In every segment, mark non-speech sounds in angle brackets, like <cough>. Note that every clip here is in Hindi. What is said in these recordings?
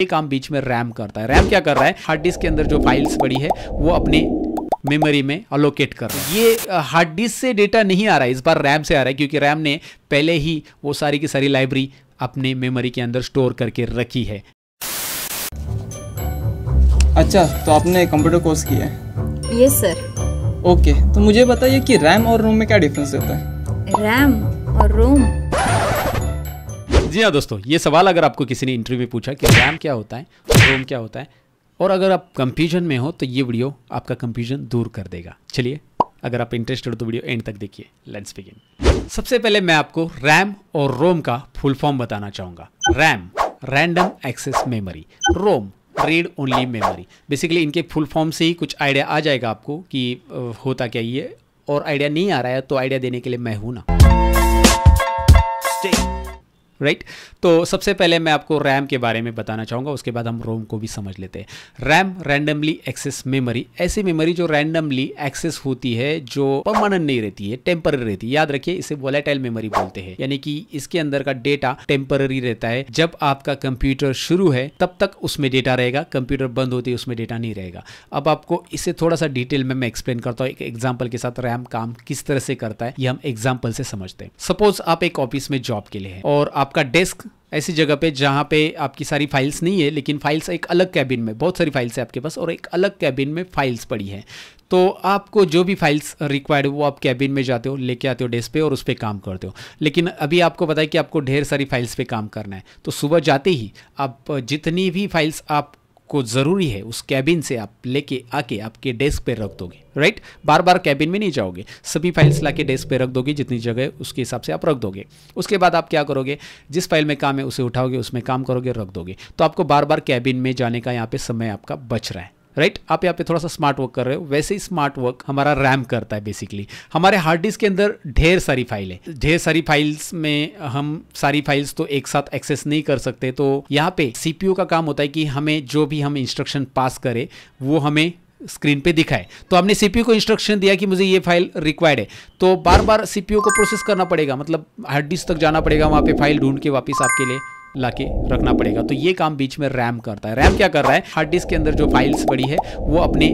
ये काम बीच में रैम करता है रैम क्या कर रहा है हार्ड डिस्क के अंदर जो फाइल्स पड़ी है वो अपने मेमोरी में अलोकेट कर रहा है ये हार्ड डिस्क से डेटा नहीं आ रहा है इस बार रैम से आ रहा है क्योंकि रैम ने पहले ही वो सारी की सारी लाइब्रेरी अपने मेमोरी के अंदर स्टोर करके रखी है अच्छा तो आपने कंप्यूटर कोर्स किया है यस सर ओके तो मुझे बताइए कि रैम और रोम में क्या डिफरेंस होता है रैम और रोम जी हाँ दोस्तों ये सवाल अगर आपको किसी ने इंटरव्यू में पूछा कि रैम क्या होता है रोम क्या होता है और अगर आप कंफ्यूजन में हो तो ये वीडियो आपका कंफ्यूजन दूर कर देगा चलिए अगर आप इंटरेस्टेड हो तो वीडियो एंड तक देखिए लेट्स बिगिन सबसे पहले मैं आपको रैम और रोम का फुल फॉर्म बताना चाहूँगा RAM random access memory ROM read only memory basically इनके फुल फॉर्म से ही कुछ आइडिया आ जाएगा आपको कि होता क्या ये और आइडिया नहीं आ रहा है तो आइडिया देने के लिए मैं हूँ ना राइट right? तो सबसे पहले मैं आपको रैम के बारे में बताना चाहूँगा उसके बाद हम रोम को भी समझ लेते हैं रैम रैंडमली एक्सेस मेमोरी ऐसी मेमोरी जो रैंडमली एक्सेस होती है जो परमानेंट नहीं रहती है टेम्पररी रहती है याद रखिए इसे वोलेटाइल मेमोरी बोलते हैं यानी कि इसके अंदर का डेटा टेम्पररी रहता है जब आपका कंप्यूटर शुरू है तब तक उसमें डेटा रहेगा कंप्यूटर बंद होती है उसमें डेटा नहीं रहेगा अब आपको इसे थोड़ा सा डिटेल में मैं एक्सप्लेन करता हूँ एक एग्जाम्पल के साथ रैम काम किस तरह से करता है ये हम एग्जाम्पल से समझते हैं सपोज आप एक ऑफिस में जॉब के लिए हैं और आपका डेस्क ऐसी जगह पे जहाँ पे आपकी सारी फाइल्स नहीं है लेकिन फाइल्स एक अलग कैबिन में बहुत सारी फाइल्स है आपके पास और एक अलग कैबिन में फाइल्स पड़ी है तो आपको जो भी फाइल्स रिक्वायर्ड वो आप कैबिन में जाते हो लेके आते हो डेस्क पे और उस पर काम करते हो लेकिन अभी आपको पता है कि आपको ढेर सारी फाइल्स पे काम करना है तो सुबह जाते ही आप जितनी भी फाइल्स आप आपको ज़रूरी है उस कैबिन से आप लेके आके आपके डेस्क पे रख दोगे राइट बार बार कैबिन में नहीं जाओगे सभी फाइल्स ला के डेस्क पे रख दोगे जितनी जगह उसके हिसाब से आप रख दोगे उसके बाद आप क्या करोगे जिस फाइल में काम है उसे उठाओगे उसमें काम करोगे रख दोगे तो आपको बार बार कैबिन में जाने का यहाँ पर समय आपका बच रहा है राइट right? आप यहाँ पे थोड़ा सा स्मार्ट वर्क कर रहे हो वैसे ही स्मार्ट वर्क हमारा रैम करता है बेसिकली हमारे हार्ड डिस्क के अंदर ढेर सारी फाइलें ढेर सारी फाइल्स में हम सारी फाइल्स तो एक साथ एक्सेस नहीं कर सकते तो यहाँ पे सीपीयू का काम होता है कि हमें जो भी हम इंस्ट्रक्शन पास करें वो हमें स्क्रीन पे दिखाए तो हमने सीपीयू को इंस्ट्रक्शन दिया कि मुझे ये फाइल रिक्वायर्ड है तो बार बार सीपीयू को प्रोसेस करना पड़ेगा मतलब हार्ड डिस्क तक जाना पड़ेगा वहाँ पे फाइल ढूंढ के वापस आपके लिए ला के रखना पड़ेगा तो ये काम बीच में रैम करता है रैम क्या कर रहा है हार्ड डिस्क के अंदर जो फाइल्स पड़ी है वो अपने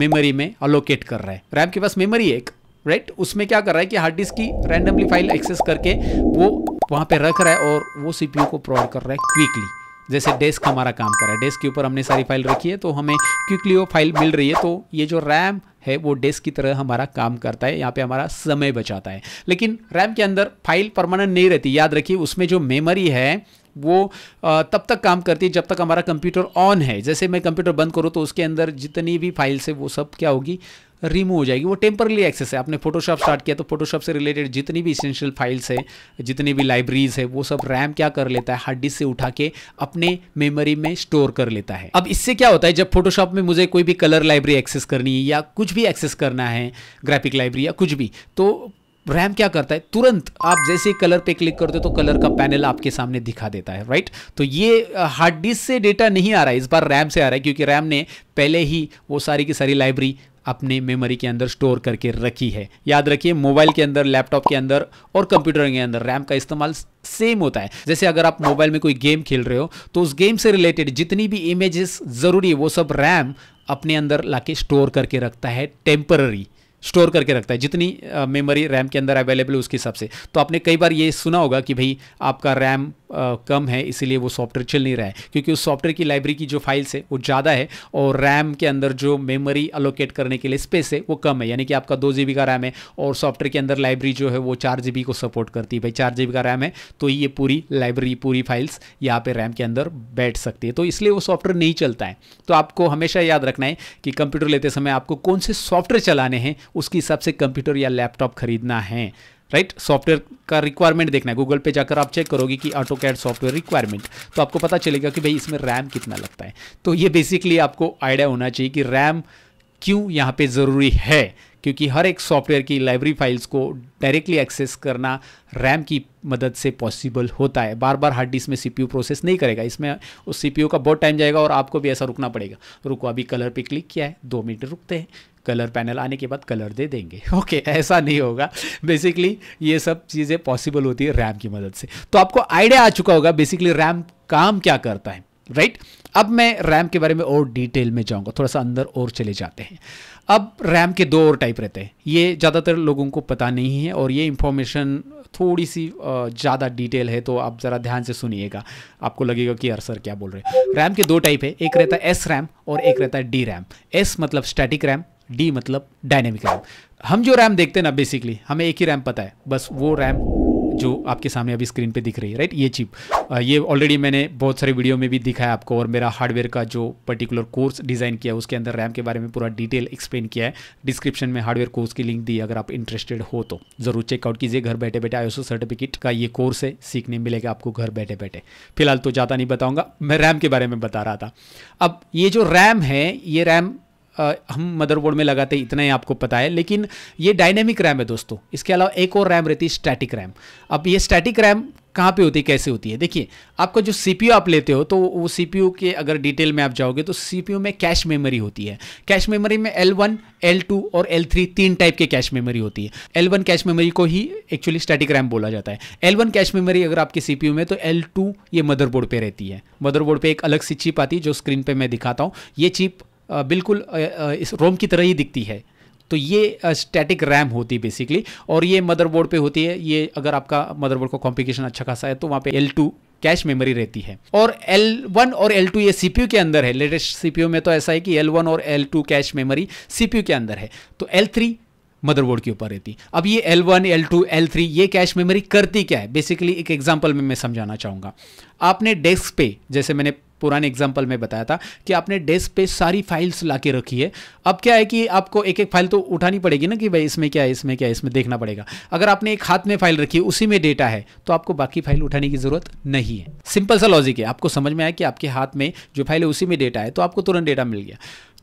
मेमोरी में अलोकेट कर रहा है रैम के पास मेमोरी है एक राइट उसमें क्या कर रहा है कि हार्ड डिस्क की रैंडमली फाइल एक्सेस करके वो वहाँ पे रख रहा है और वो सीपीयू को प्रोवाइड कर रहा है क्विकली जैसे डेस्क हमारा काम कर रहा है डेस्क के ऊपर हमने सारी फाइल रखी है तो हमें क्विकली वो फाइल मिल रही है तो ये जो रैम है वो डेस्क की तरह हमारा काम करता है यहाँ पे हमारा समय बचाता है लेकिन रैम के अंदर फाइल परमानेंट नहीं रहती याद रखिए उसमें जो मेमोरी है वो तब तक काम करती है जब तक हमारा कंप्यूटर ऑन है जैसे मैं कंप्यूटर बंद करूँ तो उसके अंदर जितनी भी फाइल्स है वो सब क्या होगी रिमूव हो जाएगी वो टेम्परली एक्सेस है आपने फोटोशॉप स्टार्ट किया तो फोटोशॉप से रिलेटेड जितनी भी इसेंशियल फाइल्स है जितनी भी लाइब्रेरीज है वो सब रैम क्या कर लेता है हार्ड डिस्क से उठा के अपने मेमोरी में स्टोर कर लेता है अब इससे क्या होता है जब फोटोशॉप में मुझे कोई भी कलर लाइब्रेरी एक्सेस करनी है या कुछ भी एक्सेस करना है ग्राफिक लाइब्रेरी या कुछ भी तो रैम क्या करता है तुरंत आप जैसे कलर पे क्लिक करते हो तो कलर का पैनल आपके सामने दिखा देता है राइट तो ये हार्ड डिस्क से डेटा नहीं आ रहा है इस बार रैम से आ रहा है क्योंकि रैम ने पहले ही वो सारी की सारी लाइब्रेरी अपने मेमोरी के अंदर स्टोर करके रखी है याद रखिए मोबाइल के अंदर लैपटॉप के अंदर और कंप्यूटर के अंदर रैम का इस्तेमाल सेम होता है जैसे अगर आप मोबाइल में कोई गेम खेल रहे हो तो उस गेम से रिलेटेड जितनी भी इमेजेस ज़रूरी है वो सब रैम अपने अंदर लाके स्टोर करके रखता है टेम्पररी स्टोर करके रखता है जितनी मेमोरी रैम के अंदर अवेलेबल है उसके हिसाब से तो आपने कई बार ये सुना होगा कि भाई आपका रैम कम है इसीलिए वो सॉफ्टवेयर चल नहीं रहा है क्योंकि उस सॉफ्टवेयर की लाइब्रेरी की जो फाइल्स है वो ज़्यादा है और रैम के अंदर जो मेमोरी अलोकेट करने के लिए स्पेस है वो कम है यानी कि आपका दो जी का रैम है और सॉफ्टवेयर के अंदर लाइब्रेरी जो है वो चार जी को सपोर्ट करती है भाई चार जी का रैम है तो ये पूरी लाइब्रेरी पूरी फाइल्स यहाँ पर रैम के अंदर बैठ सकती है तो इसलिए वो सॉफ्टवेयर नहीं चलता है तो आपको हमेशा याद रखना है कि कंप्यूटर लेते समय आपको कौन से सॉफ्टवेयर चलाने हैं उसके हिसाब से कंप्यूटर या लैपटॉप खरीदना है राइट right? सॉफ्टवेयर का रिक्वायरमेंट देखना है गूगल पे जाकर आप चेक करोगे कि ऑटो कैड सॉफ्टवेयर रिक्वायरमेंट तो आपको पता चलेगा कि भाई इसमें रैम कितना लगता है तो ये बेसिकली आपको आइडिया होना चाहिए कि रैम क्यों यहाँ पे ज़रूरी है क्योंकि हर एक सॉफ्टवेयर की लाइब्रेरी फाइल्स को डायरेक्टली एक्सेस करना रैम की मदद से पॉसिबल होता है बार बार हार्ड डिस्क में सीपीयू प्रोसेस नहीं करेगा इसमें उस सीपीयू का बहुत टाइम जाएगा और आपको भी ऐसा रुकना पड़ेगा रुको अभी कलर पे क्लिक किया है दो मिनट रुकते हैं कलर पैनल आने के बाद कलर दे देंगे <laughs> ओके okay, ऐसा नहीं होगा बेसिकली ये सब चीज़ें पॉसिबल होती है रैम की मदद से तो आपको आइडिया आ चुका होगा बेसिकली रैम काम क्या करता है राइट right? अब मैं रैम के बारे में और डिटेल में जाऊंगा थोड़ा सा अंदर और चले जाते हैं अब रैम के दो और टाइप रहते हैं ये ज़्यादातर लोगों को पता नहीं है और ये इंफॉर्मेशन थोड़ी सी ज़्यादा डिटेल है तो आप ज़रा ध्यान से सुनिएगा आपको लगेगा कि यार सर क्या बोल रहे हैं रैम के दो टाइप है एक रहता है एस रैम और एक रहता है डी रैम एस मतलब स्टैटिक रैम डी मतलब डायनेमिक रैम हम जो रैम देखते हैं ना बेसिकली हमें एक ही रैम पता है बस वो रैम जो आपके सामने अभी स्क्रीन पे दिख रही है राइट ये चिप ये ऑलरेडी मैंने बहुत सारे वीडियो में भी दिखाया आपको और मेरा हार्डवेयर का जो पर्टिकुलर कोर्स डिज़ाइन किया उसके अंदर रैम के बारे में पूरा डिटेल एक्सप्लेन किया है डिस्क्रिप्शन में हार्डवेयर कोर्स की लिंक दी अगर आप इंटरेस्टेड हो तो ज़रूर चेकआउट कीजिए घर बैठे बैठे आयोसो सर्टिफिकेट का ये कोर्स है सीखने मिलेगा आपको घर बैठे बैठे फिलहाल तो ज़्यादा नहीं बताऊँगा मैं रैम के बारे में बता रहा था अब ये जो रैम है ये रैम आ, हम मदरबोर्ड में लगाते इतना ही आपको पता है लेकिन ये डायनेमिक रैम है दोस्तों इसके अलावा एक और रैम रहती है स्टैटिक रैम अब ये स्टैटिक रैम कहाँ पे होती है कैसे होती है देखिए आपका जो सीपीयू आप लेते हो तो वो सीपीयू के अगर डिटेल में आप जाओगे तो सीपीयू में कैश मेमोरी होती है कैश मेमोरी में एल वन एल टू और एल थ्री तीन टाइप के कैश मेमोरी होती है एल वन कैश मेमोरी को ही एक्चुअली स्टैटिक रैम बोला जाता है एल वन कैश मेमोरी अगर आपके सीपीयू में तो एल टू ये मदरबोर्ड पर रहती है मदरबोर्ड पर एक अलग सी चिप आती है जो स्क्रीन पर मैं दिखाता हूँ ये चिप बिल्कुल इस रोम की तरह ही दिखती है तो ये स्टैटिक रैम होती है बेसिकली और ये मदरबोर्ड पे होती है ये अगर आपका मदरबोर्ड का कॉम्प्लिकेशन अच्छा खासा है तो वहाँ पे एल टू कैश मेमोरी रहती है और L1 और L2 ये सीपीयू के अंदर है लेटेस्ट सीपीयू में तो ऐसा है कि L1 और L2 कैश मेमोरी सीपीयू के अंदर है तो L3 मदरबोर्ड के ऊपर रहती अब ये L1, L2, L3 ये कैश मेमोरी करती क्या है बेसिकली एक एग्जाम्पल में मैं समझाना चाहूँगा आपने डेस्क पे जैसे मैंने पुराने एग्जाम्पल में बताया था कि आपने डेस्क पे सारी फाइल्स ला के रखी है अब क्या है कि आपको एक एक फाइल तो उठानी पड़ेगी ना कि भाई इसमें क्या है इसमें क्या है इसमें देखना पड़ेगा अगर आपने एक हाथ में फाइल रखी है उसी में डेटा है तो आपको बाकी फाइल उठाने की ज़रूरत नहीं है सिंपल सा लॉजिक है आपको समझ में आया कि आपके हाथ में जो फाइल है उसी में डेटा है तो आपको तुरंत डेटा मिल गया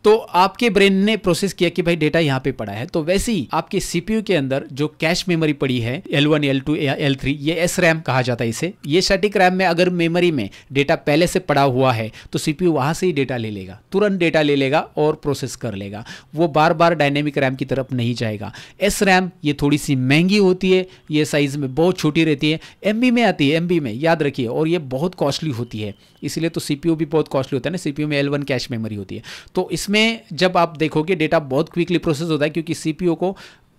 तो आपके ब्रेन ने प्रोसेस किया कि भाई डेटा यहाँ पे पड़ा है तो वैसे ही आपके सीपीयू के अंदर जो कैश मेमोरी पड़ी है L one L two L three ये एस रैम कहा जाता है इसे ये स्टैटिक रैम में अगर मेमोरी में डेटा पहले से पड़ा हुआ है तो सीपीयू वहां से ही डेटा ले लेगा तुरंत डेटा ले लेगा और प्रोसेस कर लेगा वो बार बार डायनेमिक रैम की तरफ नहीं जाएगा एस रैम ये थोड़ी सी महंगी होती है ये साइज में बहुत छोटी रहती है एम में आती है एम में याद रखिए और ये बहुत कॉस्टली होती है इसलिए तो सीपीयू भी बहुत कॉस्टली होता है ना सीपीयू में एल कैश मेमोरी होती है तो इसमें इसमें जब आप देखोगे डेटा बहुत क्विकली प्रोसेस होता है क्योंकि सीपीओ को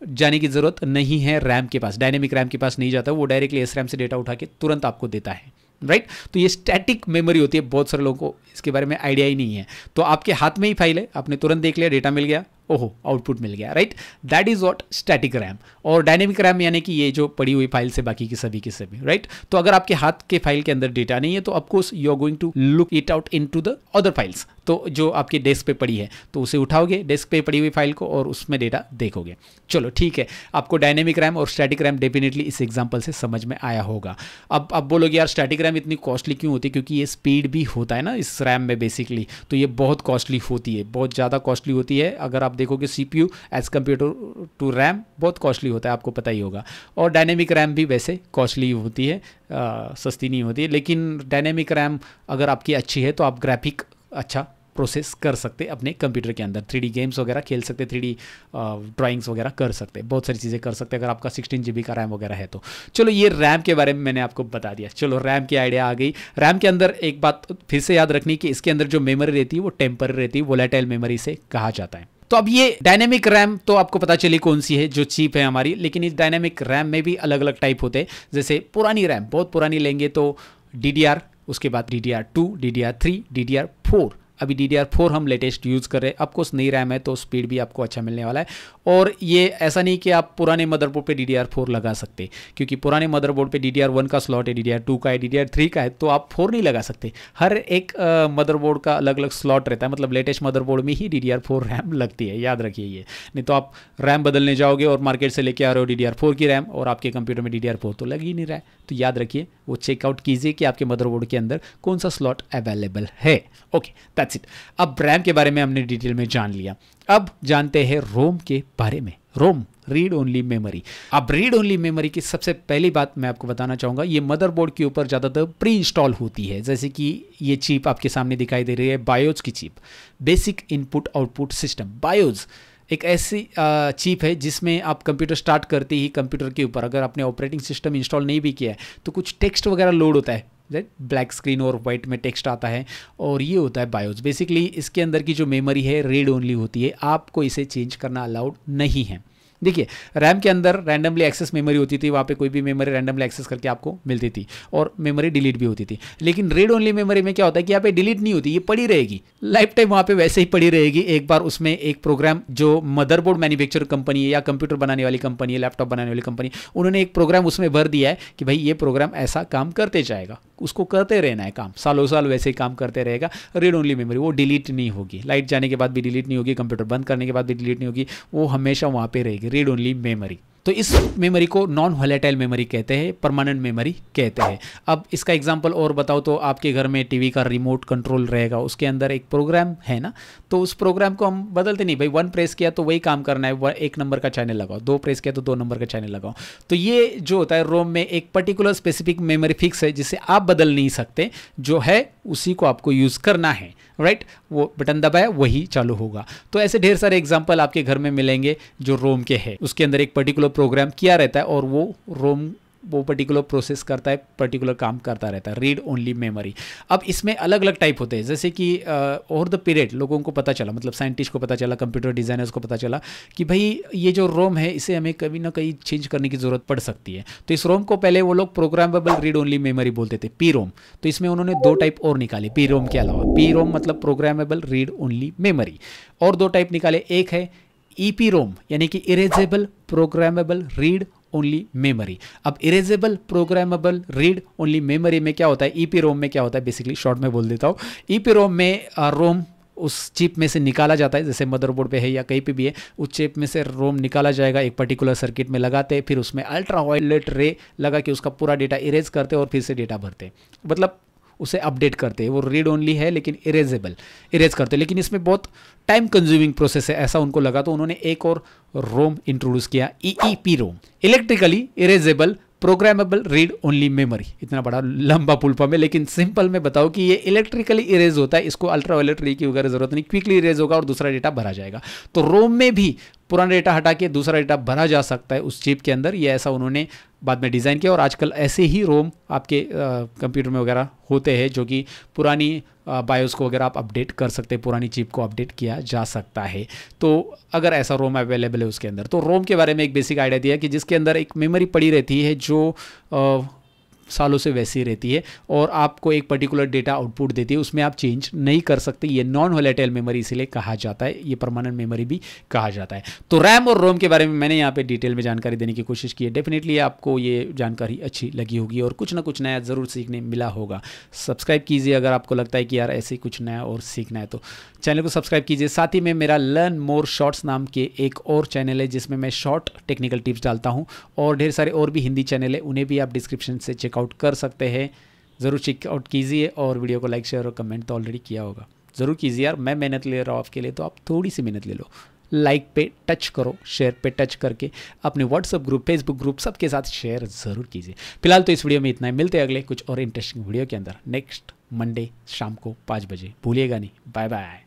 जाने की ज़रूरत नहीं है रैम के पास डायनेमिक रैम के पास नहीं जाता वो डायरेक्टली एस रैम से डेटा उठा के तुरंत आपको देता है राइट right? तो ये स्टैटिक मेमोरी होती है बहुत सारे लोगों को इसके बारे में आइडिया ही नहीं है तो आपके हाथ में ही फाइल है आपने तुरंत देख लिया डेटा मिल गया ओहो आउटपुट मिल गया right that is what static RAM और डायनेमिक रैम यानी कि ये जो पड़ी हुई फाइल से बाकी की सभी की सभी राइट तो अगर आपके हाथ के फाइल के अंदर डेटा नहीं है तो of course you are going to look it out into the other files तो जो आपके डेस्क पे पड़ी है तो उसे उठाओगे डेस्क पे पड़ी हुई फाइल को और उसमें डेटा देखोगे चलो ठीक है आपको डायनेमिक रैम और स्टैटिक रैम डेफिनेटली इस एग्जाम्पल से समझ में आया होगा अब आप बोलोगे यार स्टैटिक रैम इतनी कॉस्टली क्यों होती है क्योंकि ये स्पीड भी होता है ना इस रैम में बेसिकली तो ये बहुत कॉस्टली होती है बहुत ज़्यादा कॉस्टली होती है अगर आप देखोगे see as compare to RAM बहुत कॉस्टली होता है आपको पता ही होगा और डायनेमिक रैम भी वैसे कॉस्टली होती है आ, सस्ती नहीं होती है लेकिन डायनेमिक रैम अगर आपकी अच्छी है तो आप ग्राफिक अच्छा प्रोसेस कर सकते अपने कंप्यूटर के अंदर थ्री गेम्स वगैरह खेल सकते थ्री डी ड्राॅइंग्स वगैरह कर सकते बहुत सारी चीज़ें कर सकते अगर आपका सिक्सटीन जी का रैम वगैरह है तो चलो ये रैम के बारे में मैंने आपको बता दिया चलो रैम की आइडिया आ गई रैम के अंदर एक बात फिर से याद रखनी कि इसके अंदर जो मेमोरी रहती है वो टेम्पररी रहती है वोलेटाइल मेमोरी से कहा जाता है तो अब ये डायनेमिक रैम तो आपको पता चली कौन सी है जो चीप है हमारी लेकिन इस डायनेमिक रैम में भी अलग अलग टाइप होते हैं जैसे पुरानी रैम बहुत पुरानी लेंगे तो डी उसके बाद D D R two D D R three D D R four अभी डी हम लेटेस्ट यूज़ कर रहे हैं अफकोर्स नहीं रैम है तो स्पीड भी आपको अच्छा मिलने वाला है और ये ऐसा नहीं कि आप पुराने मदरबोर्ड पे डी लगा सकते क्योंकि पुराने मदरबोर्ड पे डी का स्लॉट है डी का है डी का है तो आप फोर नहीं लगा सकते हर एक मदरबोर्ड का अलग अलग स्लॉट रहता है मतलब लेटेस्ट मदरबोर्ड में ही डी रैम <laughs> लगती है याद रखिए ये नहीं तो आप रैम बदलने जाओगे और मार्केट से लेके आ रहे हो डी की रैम और आपके कंप्यूटर में डी तो लग ही नहीं रहा है तो याद रखिए वो चेकआउट कीजिए कि आपके मदरबोर्ड के अंदर कौन सा स्लॉट अवेलेबल है ओके दैट्स इट अब रैम के बारे में हमने डिटेल में जान लिया अब जानते हैं रोम के बारे में रोम रीड ओनली मेमोरी अब रीड ओनली मेमोरी की सबसे पहली बात मैं आपको बताना चाहूंगा ये मदरबोर्ड के ऊपर ज़्यादातर प्री इंस्टॉल होती है जैसे कि ये चिप आपके सामने दिखाई दे रही है बायोज की chip basic input output system BIOS एक ऐसी चिप है जिसमें आप कंप्यूटर स्टार्ट करते ही कंप्यूटर के ऊपर अगर आपने ऑपरेटिंग सिस्टम इंस्टॉल नहीं भी किया है तो कुछ टेक्स्ट वगैरह लोड होता है राइट ब्लैक स्क्रीन और वाइट में टेक्स्ट आता है और ये होता है बायोस बेसिकली इसके अंदर की जो मेमोरी है रेड ओनली होती है आपको इसे चेंज करना अलाउड नहीं है देखिए रैम के अंदर रैंडमली एक्सेस मेमोरी होती थी वहाँ पे कोई भी मेमोरी रैंडमली एक्सेस करके आपको मिलती थी और मेमोरी डिलीट भी होती थी लेकिन रीड ओनली मेमोरी में क्या होता है कि यहाँ पे डिलीट नहीं होती ये पड़ी रहेगी लाइफ टाइम वहाँ पे वैसे ही पड़ी रहेगी एक बार उसमें एक प्रोग्राम जो मदरबोर्ड मैन्युफैक्चर कंपनी है या कंप्यूटर बनाने वाली कंपनी है लैपटॉप बनाने वाली कंपनी उन्होंने एक प्रोग्राम उसमें भर दिया है कि भाई ये प्रोग्राम ऐसा काम करते जाएगा उसको करते रहना है काम सालों साल वैसे ही काम करते रहेगा रीड ओनली मेमोरी वो डिलीट नहीं होगी लाइट जाने के बाद भी डिलीट नहीं होगी कंप्यूटर बंद करने के बाद भी डिलीट नहीं होगी वो हमेशा वहाँ पर रहेगी रीड ओनली मेमोरी तो इस मेमोरी को नॉन वॉलेटाइल मेमोरी कहते हैं परमानेंट मेमोरी कहते हैं अब इसका एग्जाम्पल और बताओ तो आपके घर में टीवी का रिमोट कंट्रोल रहेगा उसके अंदर एक प्रोग्राम है ना तो उस प्रोग्राम को हम बदलते नहीं भाई वन प्रेस किया तो वही काम करना है एक नंबर का चैनल लगाओ दो प्रेस किया तो दो नंबर का चैनल लगाओ तो ये जो होता है रोम में एक पर्टिकुलर स्पेसिफिक मेमोरी फिक्स है जिसे आप बदल नहीं सकते जो है उसी को आपको यूज़ करना है राइट वो बटन दबाया वही चालू होगा तो ऐसे ढेर सारे एग्जाम्पल आपके घर में मिलेंगे जो रोम के है उसके अंदर एक पर्टिकुलर प्रोग्राम किया रहता है और वो रोम वो पर्टिकुलर प्रोसेस करता है पर्टिकुलर काम करता रहता है रीड ओनली मेमोरी अब इसमें अलग अलग टाइप होते हैं जैसे कि ओवर द पीरियड लोगों को पता चला मतलब साइंटिस्ट को पता चला कंप्यूटर डिज़ाइनर्स को पता चला कि भाई ये जो रोम है इसे हमें कभी ना कहीं चेंज करने की ज़रूरत पड़ सकती है तो इस रोम को पहले वो लोग प्रोग्रामेबल रीड ओनली मेमोरी बोलते थे पी रोम तो इसमें उन्होंने दो टाइप और निकाले पी रोम के अलावा पी रोम मतलब प्रोग्रामेबल रीड ओनली मेमोरी और दो टाइप निकाले एक है ई e रोम यानी कि erasable programmable read only memory अब erasable programmable read only memory में क्या होता है ई e रोम में क्या होता है बेसिकली शॉर्ट में बोल देता हूँ ई e रोम में रोम uh, उस चिप में से निकाला जाता है जैसे मदरबोर्ड पे है या कहीं पे भी है उस चिप में से रोम निकाला जाएगा एक पर्टिकुलर सर्किट में लगाते हैं फिर उसमें अल्ट्रा वायलेट रे लगा के उसका पूरा डेटा इरेज करते हैं और फिर से डेटा भरते हैं मतलब उसे अपडेट करते हैं वो रीड ओनली है लेकिन इरेजेबल इरेज करते हैं लेकिन इसमें बहुत टाइम कंज्यूमिंग प्रोसेस है ऐसा उनको लगा तो उन्होंने एक और रोम इंट्रोड्यूस किया E ROM electrically erasable programmable read only memory इतना बड़ा लंबा पुलपा में लेकिन सिंपल में बताओ कि ये इलेक्ट्रिकली इरेज होता है इसको अल्ट्रा वायलेट रे की वगैरह जरूरत नहीं क्विकली इरेज होगा और दूसरा डेटा भरा जाएगा तो रोम में भी पुराना डेटा हटा के दूसरा डेटा भरा जा सकता है उस चिप के अंदर ये ऐसा उन्होंने बाद में डिज़ाइन किया और आजकल ऐसे ही रोम आपके कंप्यूटर में वगैरह होते हैं जो कि पुरानी बायोस को वगैरह आप अपडेट कर सकते हैं पुरानी चिप को अपडेट किया जा सकता है तो अगर ऐसा रोम अवेलेबल है उसके अंदर तो रोम के बारे में एक बेसिक आइडिया दिया कि जिसके अंदर एक मेमोरी पड़ी रहती है जो आ, सालों से वैसी रहती है और आपको एक पर्टिकुलर डेटा आउटपुट देती है उसमें आप चेंज नहीं कर सकते ये नॉन होलेटाइल मेमोरी इसीलिए कहा जाता है ये परमानेंट मेमोरी भी कहा जाता है तो रैम और रोम के बारे में मैंने यहाँ पे डिटेल में जानकारी देने की कोशिश की है डेफिनेटली आपको ये जानकारी अच्छी लगी होगी और कुछ ना कुछ नया ज़रूर सीखने मिला होगा सब्सक्राइब कीजिए अगर आपको लगता है कि यार ऐसे कुछ नया और सीखना है तो चैनल को सब्सक्राइब कीजिए साथ ही में मेरा लर्न मोर शॉर्ट्स नाम के एक और चैनल है जिसमें मैं शॉर्ट टेक्निकल टिप्स डालता हूँ और ढेर सारे और भी हिंदी चैनल है उन्हें भी आप डिस्क्रिप्शन से चेक चेकआउट कर सकते हैं ज़रूर चेकआउट कीजिए और वीडियो को लाइक शेयर और कमेंट तो ऑलरेडी किया होगा ज़रूर कीजिए यार मैं मेहनत ले रहा हूँ आपके लिए तो आप थोड़ी सी मेहनत ले लो लाइक पे टच करो शेयर पे टच करके अपने व्हाट्सअप ग्रुप फेसबुक ग्रुप सबके साथ शेयर ज़रूर कीजिए फिलहाल तो इस वीडियो में इतना ही मिलते हैं अगले कुछ और इंटरेस्टिंग वीडियो के अंदर नेक्स्ट मंडे शाम को पाँच बजे भूलिएगा नहीं बाय बाय